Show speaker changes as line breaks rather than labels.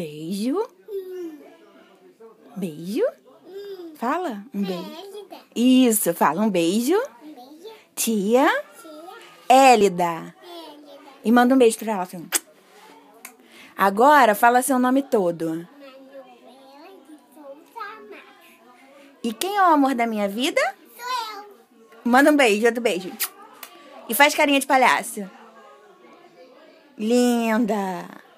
beijo. Beijo. Fala um beijo.
Isso, fala um beijo. Tia. Élida. E manda um beijo pra ela assim. Agora fala seu nome todo. E quem é o amor da minha vida? Sou eu. Manda um beijo, outro beijo. E faz carinha de palhaço. Linda!